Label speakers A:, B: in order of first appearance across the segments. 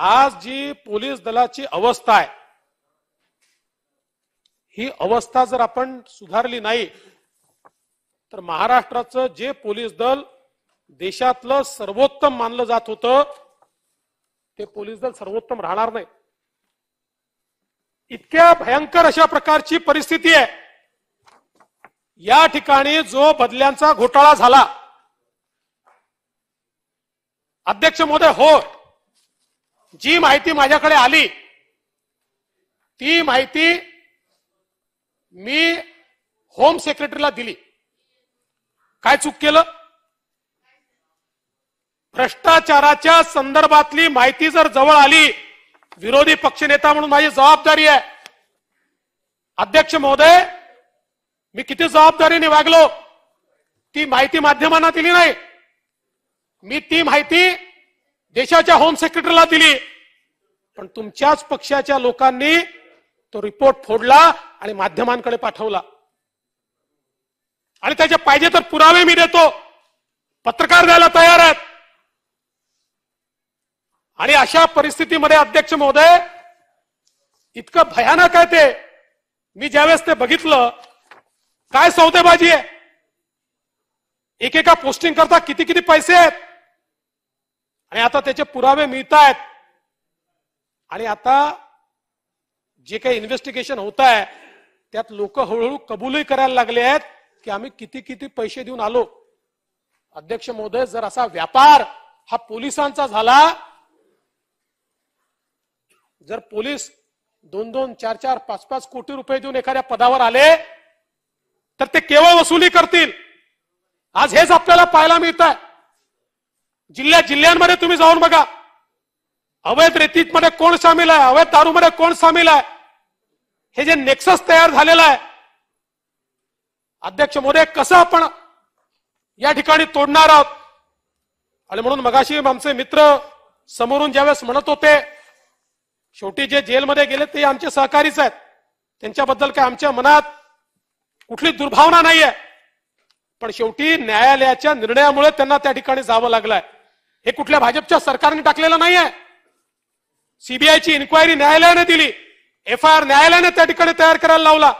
A: आज जी पोलीस दलाची अवस्था आहे ही अवस्था जर आपण सुधारली नाही तर महाराष्ट्राचं जे पोलीस दल देशातलं सर्वोत्तम मानलं जात होतं ते पोलीस दल सर्वोत्तम राहणार नाही इतक्या भयंकर अशा प्रकारची परिस्थिती आहे या ठिकाणी जो बदल्यांचा घोटाळा झाला अध्यक्ष महोदय हो जी माहिती माझ्याकडे आली ती माहिती मी होम सेक्रेटरीला दिली काय चूक केलं भ्रष्टाचाराच्या संदर्भातली माहिती जर जवळ आली विरोधी पक्षनेता म्हणून माझी जबाबदारी आहे अध्यक्ष महोदय मी किती जबाबदारीने वागलो ती माहिती माध्यमांना दिली नाही मी ती माहिती देशाच्या होम सेक्रेटरीला दिली पण तुमच्याच पक्षाच्या लोकांनी तो रिपोर्ट फोडला आणि माध्यमांकडे पाठवला आणि त्याचे पाहिजे तर पुरावे मी देतो पत्रकार द्यायला तयार आहेत आणि अशा परिस्थितीमध्ये अध्यक्ष महोदय इतकं भयानक आहे ते मी ज्यावेळेस ते बघितलं काय सौदेबाजी आहे एकेका पोस्टिंग करता किती किती पैसे आहेत आणि आता त्याचे पुरावे मिळत आहेत आणि आता जे काही इन्व्हेस्टिगेशन होत आहे त्यात लोक हळूहळू कबूलही करायला लागले आहेत की आम्ही किती किती पैसे देऊन आलो अध्यक्ष महोदय जर असा व्यापार हा पोलिसांचा झाला जर पोलीस दोन दोन चार चार पाच पाच कोटी रुपये देऊन एखाद्या पदावर आले तर ते केवळ वसुली करतील आज हेच आपल्याला पाहायला मिळत आहे जिल्ह्या जिल्ह्यांमध्ये तुम्ही जाऊन बघा अवैध रेतीत मध्ये कोण सामील आहे अवैध मध्ये कोण सामील आहे हे जे नेक्सस तयार झालेलं आहे अध्यक्ष मोदी कसं आपण या ठिकाणी तोडणार आहोत आणि म्हणून मगाशी आमचे मित्र समोरून ज्यावेळेस म्हणत होते शेवटी जे जेलमध्ये गेले ते आमचे सहकारीच आहेत त्यांच्याबद्दल काय आमच्या मनात कुठली दुर्भावना नाही आहे पण शेवटी न्यायालयाच्या निर्णयामुळे त्यांना त्या ठिकाणी जावं लागलंय हे कुठल्या भाजपच्या सरकारने टाकलेलं नाहीये सीबीआयची इन्क्वायरी न्यायालयाने दिली एफ आय आर न्यायालयाने त्या ठिकाणी तयार करायला लावला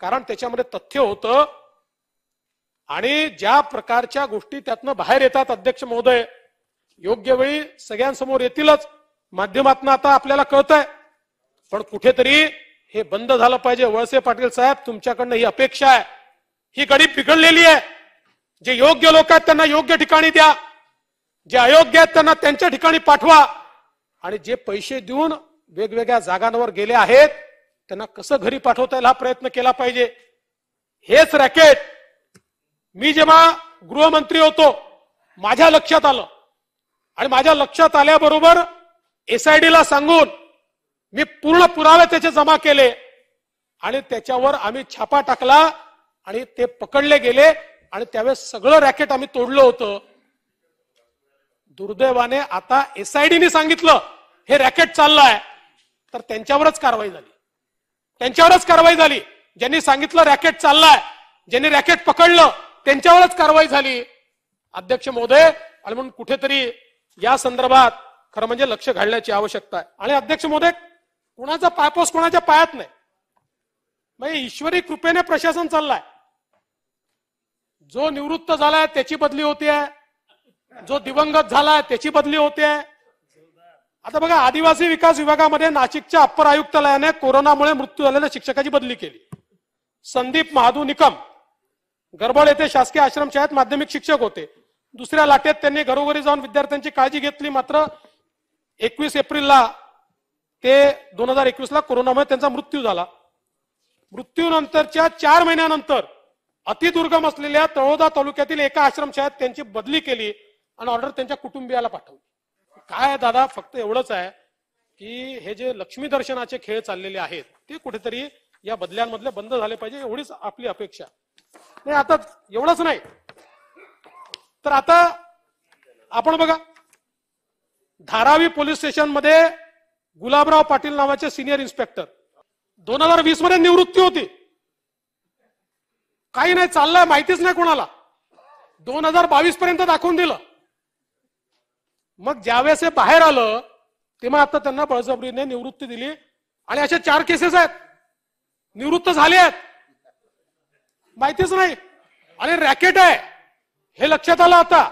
A: कारण त्याच्यामध्ये तथ्य होतं आणि ज्या प्रकारच्या गोष्टी त्यातनं बाहेर येतात अध्यक्ष महोदय योग्य वेळी सगळ्यांसमोर येतीलच माध्यमातून आता आपल्याला कळतंय पण कुठेतरी हे बंद झालं पाहिजे वळसे पाटील साहेब तुमच्याकडनं ही अपेक्षा आहे ही गडी बिघडलेली आहे जे योग्य लोक आहेत त्यांना योग्य ठिकाणी द्या जे अयोग्य आहेत त्यांना त्यांच्या ठिकाणी पाठवा आणि जे पैसे देऊन वेगवेगळ्या जागांवर गेले आहेत त्यांना कसं घरी पाठवता येईल हा प्रयत्न केला पाहिजे हेच रॅकेट मी जेव्हा गृहमंत्री होतो माझ्या लक्षात आलं आणि माझ्या लक्षात आल्याबरोबर एसआयडीला सांगून मी पूर्ण पुरावे त्याचे जमा केले आणि त्याच्यावर आम्ही छापा टाकला आणि ते पकडले गेले आणि त्यावेळेस सगळं रॅकेट आम्ही तोडलं होतं दुर्दैवाने आता एसआयडीने सांगितलं हे रॅकेट चाललंय तर त्यांच्यावरच कारवाई झाली त्यांच्यावरच कारवाई झाली ज्यांनी सांगितलं रॅकेट चाललाय ज्यांनी रॅकेट पकडलं त्यांच्यावरच कारवाई झाली अध्यक्ष महोदय आणि म्हणून कुठेतरी या संदर्भात खरं म्हणजे लक्ष घालण्याची आवश्यकता आहे आणि अध्यक्ष महोदय कोणाचा पायपोस कोणाच्या पायात नाही म्हणजे ईश्वरी कृपेने प्रशासन चाललाय जो निवृत्त झालाय त्याची बदली होते जो दिवंगत झालाय त्याची बदली होते आता बघा आदिवासी विकास विभागामध्ये नाशिकच्या अप्पर आयुक्तालयाने कोरोनामुळे मृत्यू झालेल्या शिक्षकाची बदली केली संदीप महादू निकम गरबड येथे शासकीय आश्रमशाळेत माध्यमिक शिक्षक होते दुसऱ्या लाटेत त्यांनी घरोघरी जाऊन विद्यार्थ्यांची काळजी घेतली मात्र एकवीस एप्रिलला ते दोन हजार एकवीसला कोरोनामुळे त्यांचा मृत्यू झाला मृत्यूनंतरच्या चार महिन्यानंतर अतिदुर्गम असलेल्या तळोदा तालुक्यातील एका आश्रमशाळेत त्यांची बदली केली आणि ऑर्डर त्यांच्या कुटुंबियाला पाठवली काय दादा फक्त एवढंच आहे की हे जे लक्ष्मी दर्शनाचे खेळ चाललेले आहेत ते कुठेतरी या बदल्यांमधले बंद झाले पाहिजे एवढीच आपली अपेक्षा नाही आता एवढंच नाही तर आता आपण बघा धारावी पोलीस स्टेशनमध्ये गुलाबराव पाटील नावाचे सिनियर इन्स्पेक्टर दोन हजार वीस मध्ये निवृत्ती होती काही नाही चाललंय माहितीच नाही कोणाला दोन हजार बावीस पर्यंत दाखवून दिलं मग ज्यावेळेस हे बाहेर आलं तेव्हा आता त्यांना बळजबरीने निवृत्ती दिली आणि अशा चार केसेस आहेत निवृत्त झाले आहेत माहितीच नाही आणि रॅकेट आहे हे लक्षात आलं आता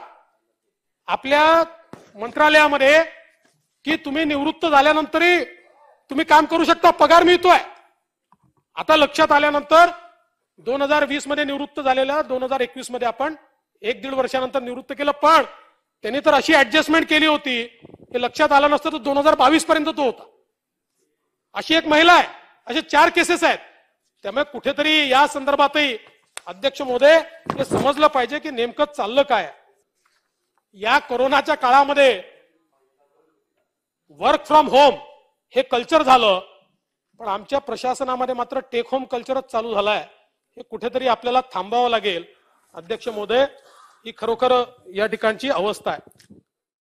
A: आपल्या मंत्रालयामध्ये की तुम्ही निवृत्त झाल्यानंतरही तुम्ही काम करू शकता पगार मिळतोय आता लक्षात आल्यानंतर दोन हजार वीस मध्ये निवृत्त झालेला दोन हजार एकवीस मध्ये आपण एक दीड वर्षानंतर निवृत्त केलं पण त्यांनी तर अशी ऍडजस्टमेंट केली होती हे लक्षात आलं नसतं तर दोन हजार बावीस पर्यंत तो होता अशी एक महिला आहे असे चार केसेस आहेत त्यामुळे कुठेतरी या संदर्भातही अध्यक्ष मोदय हे समजलं पाहिजे की नेमकं चाललं काय या कोरोनाच्या काळामध्ये वर्क फ्रॉम होम हे कल्चर झालं पण आमच्या प्रशासनामध्ये मात्र टेक होम कल्चरच चालू झालाय हे कुठेतरी आपल्याला थांबावं लागेल अध्यक्ष महोदय ही खरोखर या ठिकाणची अवस्था आहे